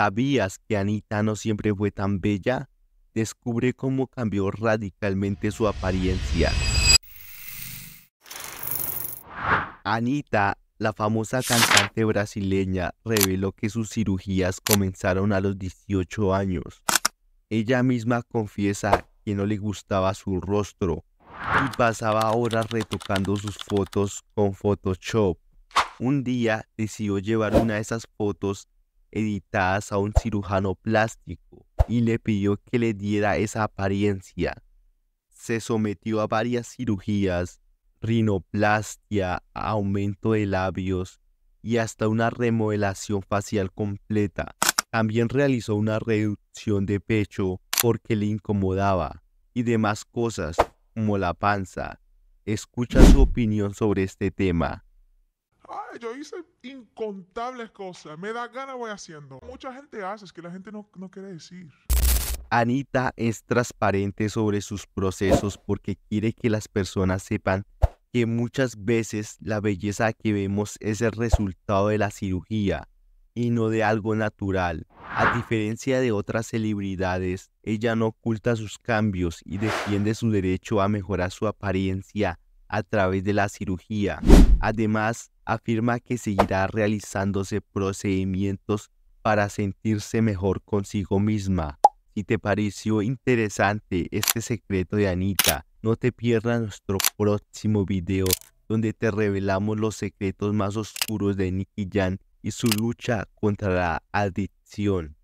¿Sabías que Anita no siempre fue tan bella? Descubre cómo cambió radicalmente su apariencia. Anita, la famosa cantante brasileña, reveló que sus cirugías comenzaron a los 18 años. Ella misma confiesa que no le gustaba su rostro y pasaba horas retocando sus fotos con Photoshop. Un día decidió llevar una de esas fotos editadas a un cirujano plástico y le pidió que le diera esa apariencia. Se sometió a varias cirugías, rinoplastia, aumento de labios y hasta una remodelación facial completa. También realizó una reducción de pecho porque le incomodaba y demás cosas como la panza. Escucha su opinión sobre este tema. Ay, yo hice incontables cosas. Me da ganas, voy haciendo. Mucha gente hace, es que la gente no, no quiere decir. Anita es transparente sobre sus procesos porque quiere que las personas sepan que muchas veces la belleza que vemos es el resultado de la cirugía y no de algo natural. A diferencia de otras celebridades, ella no oculta sus cambios y defiende su derecho a mejorar su apariencia a través de la cirugía. Además, afirma que seguirá realizándose procedimientos para sentirse mejor consigo misma. Si te pareció interesante este secreto de Anita, no te pierdas nuestro próximo video donde te revelamos los secretos más oscuros de Nikki Jan y su lucha contra la adicción.